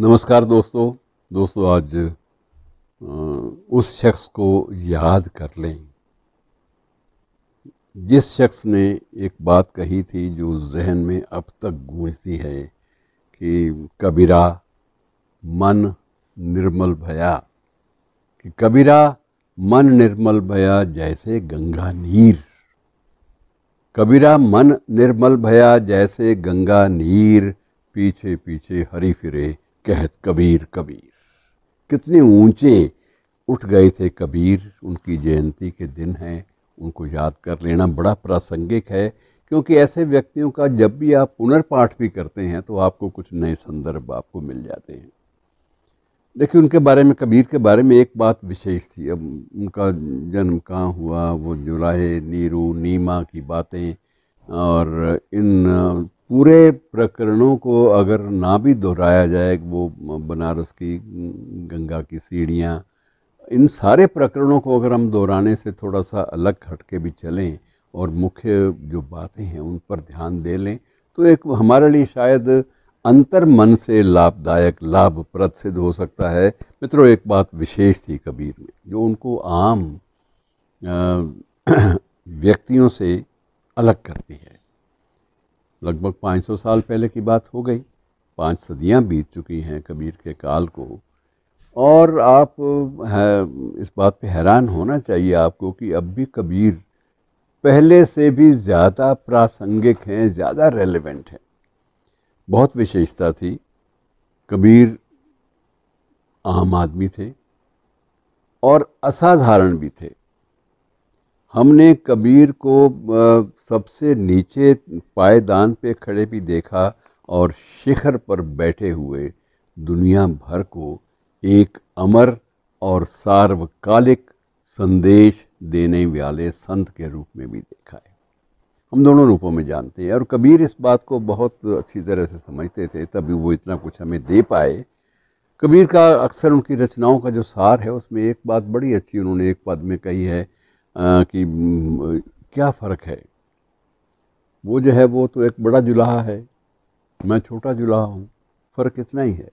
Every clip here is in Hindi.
नमस्कार दोस्तों दोस्तों आज उस शख्स को याद कर लें जिस शख्स ने एक बात कही थी जो जहन में अब तक गूंजती है कि कबीरा मन निर्मल भया कि कबीरा मन निर्मल भया जैसे गंगा नीर कबीरा मन निर्मल भया जैसे गंगा नीर पीछे पीछे हरी फिरे कहत कबीर कबीर कितने ऊंचे उठ गए थे कबीर उनकी जयंती के दिन हैं उनको याद कर लेना बड़ा प्रासंगिक है क्योंकि ऐसे व्यक्तियों का जब भी आप पुनर्पाठ भी करते हैं तो आपको कुछ नए संदर्भ आपको मिल जाते हैं देखिए उनके बारे में कबीर के बारे में एक बात विशेष थी अब उनका जन्म कहाँ हुआ वो जुलाहे नीरू नीमा की बातें और इन पूरे प्रकरणों को अगर ना भी दोहराया जाए वो बनारस की गंगा की सीढ़ियाँ इन सारे प्रकरणों को अगर हम दोहराने से थोड़ा सा अलग हट के भी चलें और मुख्य जो बातें हैं उन पर ध्यान दे लें तो एक हमारे लिए शायद अंतर मन से लाभदायक लाभप्रद सिद्ध हो सकता है मित्रों एक बात विशेष थी कबीर में जो उनको आम व्यक्तियों से अलग करती है लगभग 500 साल पहले की बात हो गई पाँच सदियाँ बीत चुकी हैं कबीर के काल को और आप है, इस बात पे हैरान होना चाहिए आपको कि अब भी कबीर पहले से भी ज़्यादा प्रासंगिक हैं ज़्यादा रेलेवेंट हैं बहुत विशेषता थी कबीर आम आदमी थे और असाधारण भी थे हमने कबीर को सबसे नीचे पायदान पे खड़े भी देखा और शिखर पर बैठे हुए दुनिया भर को एक अमर और सार्वकालिक संदेश देने वाले संत के रूप में भी देखा है हम दोनों रूपों में जानते हैं और कबीर इस बात को बहुत अच्छी तरह से समझते थे तभी वो इतना कुछ हमें दे पाए कबीर का अक्सर उनकी रचनाओं का जो सार है उसमें एक बात बड़ी अच्छी उन्होंने एक पद में कही है कि क्या फ़र्क है वो जो है वो तो एक बड़ा जुलाहा है मैं छोटा जुलाहा हूँ फ़र्क इतना ही है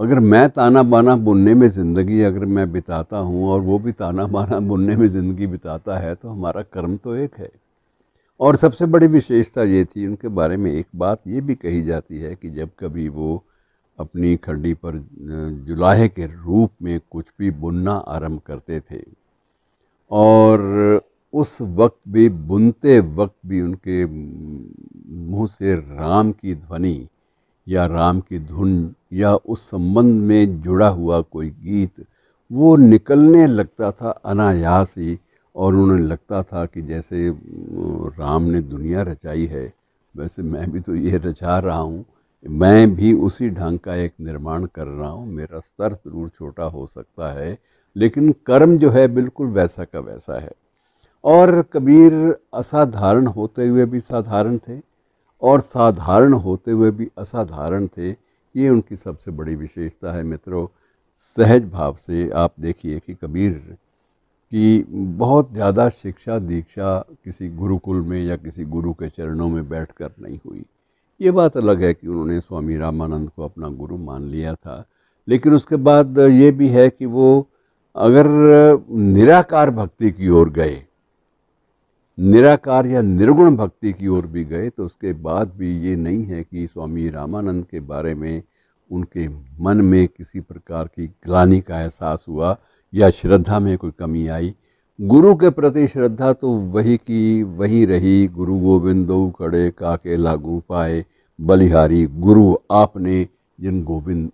अगर मैं ताना बाना बुनने में ज़िंदगी अगर मैं बिताता हूँ और वो भी ताना बाना बुनने में ज़िंदगी बिताता है तो हमारा कर्म तो एक है और सबसे बड़ी विशेषता ये थी उनके बारे में एक बात ये भी कही जाती है कि जब कभी वो अपनी खड्डी पर जुलाहे के रूप में कुछ भी बुनना आरंभ करते थे और उस वक्त भी बुनते वक्त भी उनके मुंह से राम की ध्वनि या राम की धुन या उस संबंध में जुड़ा हुआ कोई गीत वो निकलने लगता था अनायास ही और उन्हें लगता था कि जैसे राम ने दुनिया रचाई है वैसे मैं भी तो ये रचा रहा हूँ मैं भी उसी ढंग का एक निर्माण कर रहा हूँ मेरा स्तर ज़रूर छोटा हो सकता है लेकिन कर्म जो है बिल्कुल वैसा का वैसा है और कबीर असाधारण होते हुए भी साधारण थे और साधारण होते हुए भी असाधारण थे ये उनकी सबसे बड़ी विशेषता है मित्रों सहज भाव से आप देखिए कि कबीर की बहुत ज़्यादा शिक्षा दीक्षा किसी गुरुकुल में या किसी गुरु के चरणों में बैठकर नहीं हुई ये बात अलग है कि उन्होंने स्वामी रामानंद को अपना गुरु मान लिया था लेकिन उसके बाद ये भी है कि वो अगर निराकार भक्ति की ओर गए निराकार या निर्गुण भक्ति की ओर भी गए तो उसके बाद भी ये नहीं है कि स्वामी रामानंद के बारे में उनके मन में किसी प्रकार की ग्लानी का एहसास हुआ या श्रद्धा में कोई कमी आई गुरु के प्रति श्रद्धा तो वही की वही रही गुरु गोविंदो खड़े काके लागू पाए बलिहारी गुरु आपने जिन गोविंद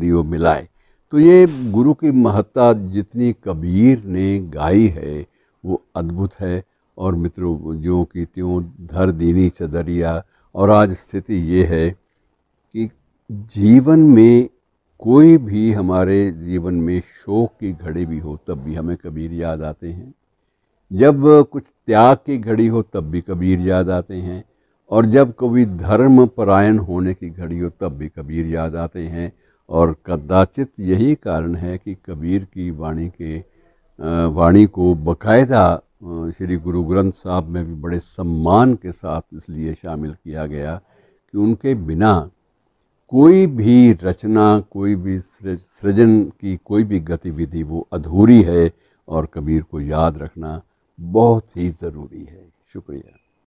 दियो मिलाए तो ये गुरु की महत्ता जितनी कबीर ने गाई है वो अद्भुत है और मित्रों जो कि त्यों धर दीनी चदरिया और आज स्थिति ये है कि जीवन में कोई भी हमारे जीवन में शोक की घड़ी भी हो तब भी हमें कबीर याद आते हैं जब कुछ त्याग की घड़ी हो तब भी कबीर याद आते हैं और जब कभी धर्म परायण होने की घड़ी हो तब भी कबीर याद आते हैं और कदाचित यही कारण है कि कबीर की वाणी के वाणी को बकायदा श्री गुरु ग्रंथ साहब में भी बड़े सम्मान के साथ इसलिए शामिल किया गया कि उनके बिना कोई भी रचना कोई भी सृजन की कोई भी गतिविधि वो अधूरी है और कबीर को याद रखना बहुत ही ज़रूरी है शुक्रिया